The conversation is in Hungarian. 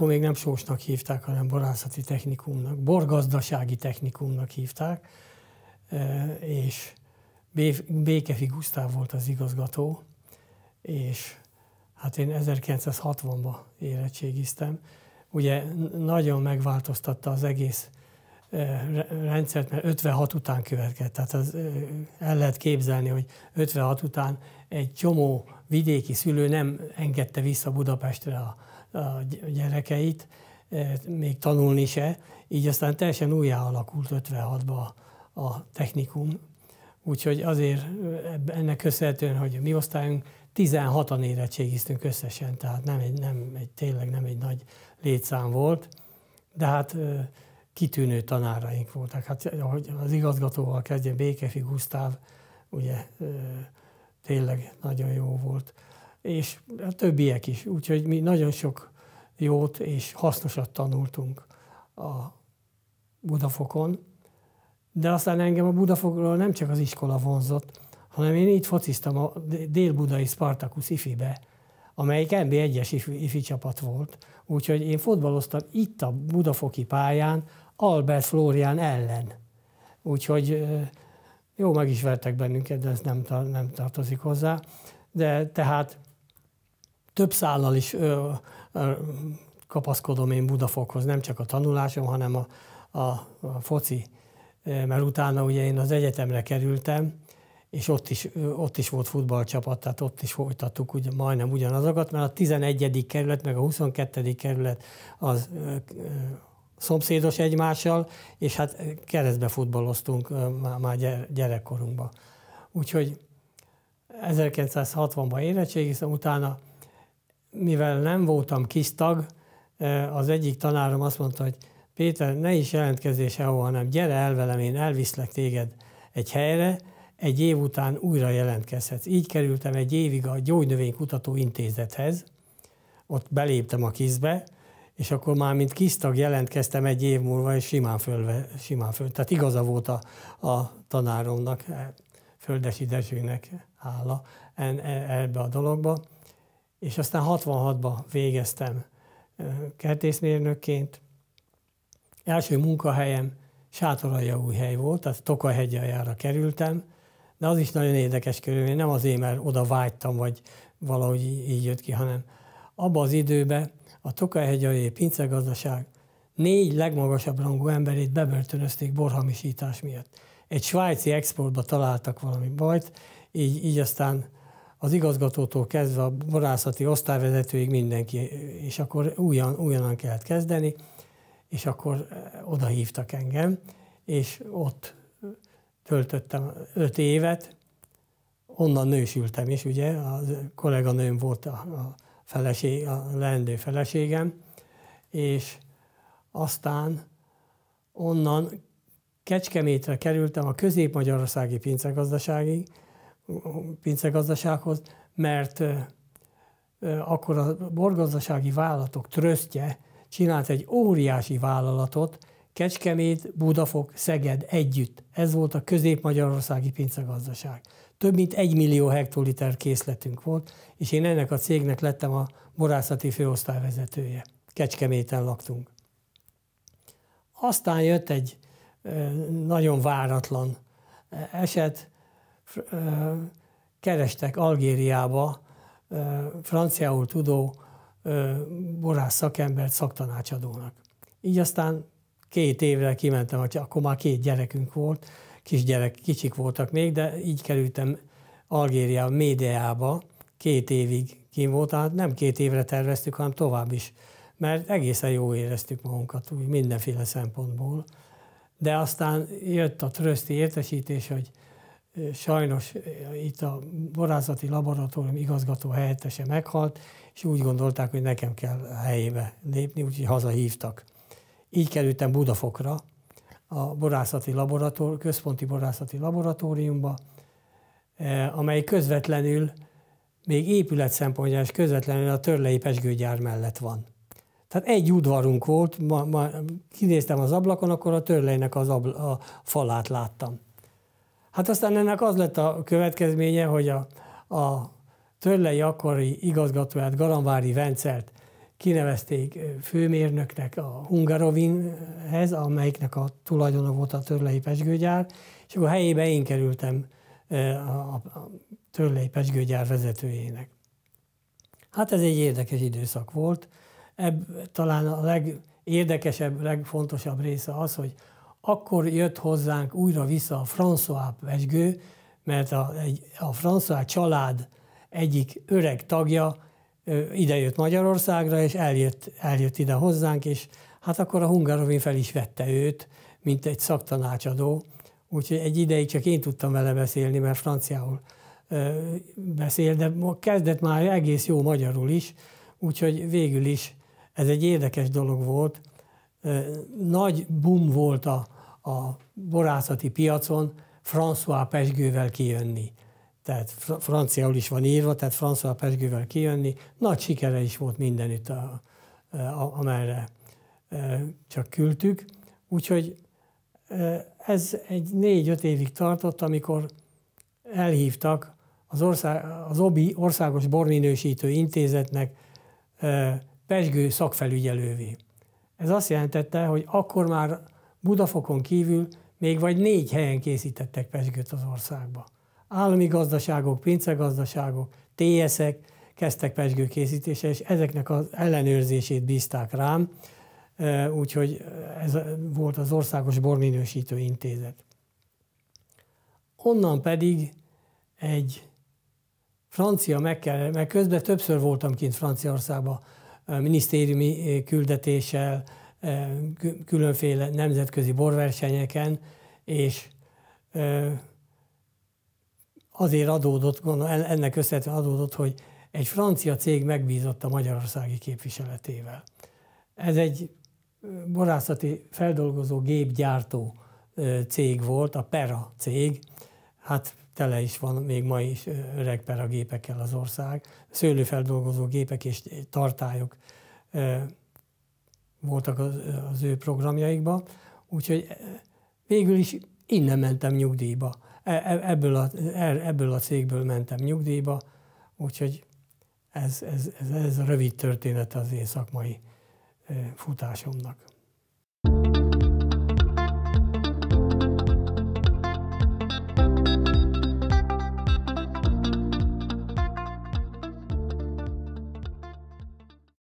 akkor még nem sósnak hívták, hanem borászati technikumnak, borgazdasági technikumnak hívták, e, és Békefi Gusztáv volt az igazgató, és hát én 1960-ban érettségiztem. Ugye nagyon megváltoztatta az egész rendszert, mert 56 után következett. Tehát az, el lehet képzelni, hogy 56 után egy csomó vidéki szülő nem engedte vissza Budapestre a, a gyerekeit, még tanulni se, így aztán teljesen újjá alakult 56-ba a, technikum. Úgyhogy azért ennek köszönhetően, hogy mi osztályunk 16-an érettségiztünk összesen, tehát nem egy, nem egy, tényleg nem egy nagy létszám volt, de hát kitűnő tanáraink voltak. Hát ahogy az igazgatóval kezdjen, Békefi Gusztáv, ugye tényleg nagyon jó volt, és a többiek is. Úgyhogy mi nagyon sok jót és hasznosat tanultunk a Budafokon, de aztán engem a Budafokról nem csak az iskola vonzott, hanem én itt fociztam a dél-budai Spartacus ifibe, amelyik NB1-es ifi, ifi csapat volt. Úgyhogy én fotbaloztam itt a Budafoki pályán Albert Florian ellen. Úgyhogy jó, meg is vertek bennünket, de ez nem, nem tartozik hozzá. De tehát több szállal is ö, ö, kapaszkodom én Budafokhoz, nem csak a tanulásom, hanem a, a, a foci. Mert utána ugye én az egyetemre kerültem, és ott is, ott is volt futballcsapat, tehát ott is folytattuk ugye, majdnem ugyanazokat, mert a 11. kerület meg a 22. kerület az szomszédos egymással, és hát keresztbe futballoztunk már, gyerekkorunkban. Úgyhogy 1960-ban érettségiztem, utána, mivel nem voltam kis tag, az egyik tanárom azt mondta, hogy Péter, ne is jelentkezés sehova, hanem gyere el velem, én elviszlek téged egy helyre, egy év után újra jelentkezhetsz. Így kerültem egy évig a Gyógynövénykutató Intézethez, ott beléptem a kizbe, és akkor már mint kisztag jelentkeztem egy év múlva, és simán fölve, simán föl. Tehát igaza volt a, a tanáromnak, e, Földesi Dezsőnek hála e, ebbe a dologba. És aztán 66-ban végeztem e, kertészmérnökként. Első munkahelyem Sátoraljaújhely volt, tehát Tokajhegyaljára kerültem, de az is nagyon érdekes körülmény, nem azért, mert oda vágytam, vagy valahogy így jött ki, hanem abban az időben a Tokajhegyai pincegazdaság négy legmagasabb rangú emberét bebörtönözték borhamisítás miatt. Egy svájci exportba találtak valami bajt, így, így aztán az igazgatótól kezdve a borászati osztályvezetőig mindenki, és akkor újan, újonnan kellett kezdeni, és akkor eh, oda hívtak engem, és ott töltöttem öt évet, onnan nősültem is, ugye, a kolléganőm volt a, a, feleség, a leendő feleségem, és aztán onnan Kecskemétre kerültem a közép-magyarországi pincegazdasági, pincegazdasághoz, mert akkor a borgazdasági vállalatok trösztje csinált egy óriási vállalatot, Kecskemét, Budafok, Szeged együtt. Ez volt a közép-magyarországi pincegazdaság. Több mint egy millió hektoliter készletünk volt, és én ennek a cégnek lettem a borászati főosztályvezetője. Kecskeméten laktunk. Aztán jött egy nagyon váratlan eset. Kerestek Algériába franciául tudó borász szakembert szaktanácsadónak. Így aztán két évre kimentem, akkor már két gyerekünk volt, kisgyerek, kicsik voltak még, de így kerültem Algéria médiába, két évig kim volt, hát nem két évre terveztük, hanem tovább is, mert egészen jó éreztük magunkat, úgy mindenféle szempontból. De aztán jött a trösti értesítés, hogy sajnos itt a borázati laboratórium igazgató helyettese meghalt, és úgy gondolták, hogy nekem kell helyébe lépni, úgyhogy hazahívtak. Így kerültem Budafokra, a borászati laborator, központi borászati laboratóriumba, eh, amely közvetlenül, még épület szempontjából is közvetlenül a törlei pesgőgyár mellett van. Tehát egy udvarunk volt, ma, ma kinéztem az ablakon, akkor a törleinek az abl- a falát láttam. Hát aztán ennek az lett a következménye, hogy a, a törlei akkori igazgatóját, Garamvári Vencert kinevezték főmérnöknek a Hungarovinhez, amelyiknek a tulajdona volt a törlei pesgőgyár, és akkor helyébe én kerültem a törlei pesgőgyár vezetőjének. Hát ez egy érdekes időszak volt. Ebb, talán a legérdekesebb, legfontosabb része az, hogy akkor jött hozzánk újra vissza a François Pesgő, mert a, egy, a François család egyik öreg tagja idejött Magyarországra, és eljött, eljött ide hozzánk, és hát akkor a Hungarovin fel is vette őt, mint egy szaktanácsadó, úgyhogy egy ideig csak én tudtam vele beszélni, mert franciául beszél, de kezdett már egész jó magyarul is, úgyhogy végül is ez egy érdekes dolog volt. Nagy bum volt a, a borászati piacon François Pesgővel kijönni tehát franciául is van írva, tehát François Pesgővel kijönni. Nagy sikere is volt mindenütt, a, e, a, amerre e, csak küldtük. Úgyhogy e, ez egy négy-öt évig tartott, amikor elhívtak az, ország, az OBI Országos Borminősítő Intézetnek Pesgő szakfelügyelővé. Ez azt jelentette, hogy akkor már Budafokon kívül még vagy négy helyen készítettek Pesgőt az országba állami gazdaságok, pincegazdaságok, tsz ek kezdtek pesgőkészítése, és ezeknek az ellenőrzését bízták rám, úgyhogy ez volt az Országos Borminősítő Intézet. Onnan pedig egy francia megkerre, mert közben többször voltam kint Franciaországban minisztériumi küldetéssel, különféle nemzetközi borversenyeken, és azért adódott, gondolom, ennek összetve adódott, hogy egy francia cég megbízott a magyarországi képviseletével. Ez egy borászati feldolgozó gépgyártó cég volt, a Pera cég, hát tele is van még ma is öreg Pera gépekkel az ország, szőlőfeldolgozó gépek és tartályok voltak az, az ő programjaikban, úgyhogy végül is innen mentem nyugdíjba, e, e, ebből a, e, ebből a cégből mentem nyugdíjba, úgyhogy ez, ez, ez, ez a rövid történet az én szakmai futásomnak.